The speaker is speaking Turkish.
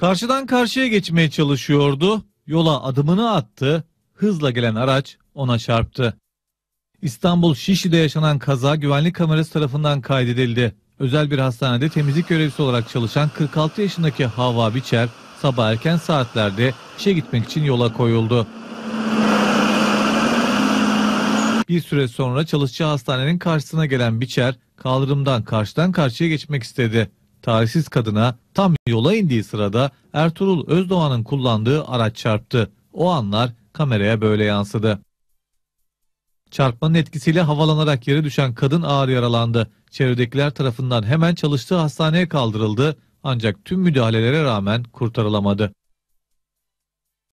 Karşıdan karşıya geçmeye çalışıyordu. Yola adımını attı. Hızla gelen araç ona çarptı. İstanbul Şişli'de yaşanan kaza güvenlik kamerası tarafından kaydedildi. Özel bir hastanede temizlik görevlisi olarak çalışan 46 yaşındaki Hava Biçer sabah erken saatlerde işe gitmek için yola koyuldu. Bir süre sonra çalışacağı hastanenin karşısına gelen Biçer kaldırımdan karşıdan karşıya geçmek istedi. Talihsiz kadına tam yola indiği sırada Ertuğrul Özdoğan'ın kullandığı araç çarptı. O anlar kameraya böyle yansıdı. Çarpmanın etkisiyle havalanarak yere düşen kadın ağır yaralandı. Çevredekiler tarafından hemen çalıştığı hastaneye kaldırıldı ancak tüm müdahalelere rağmen kurtarılamadı.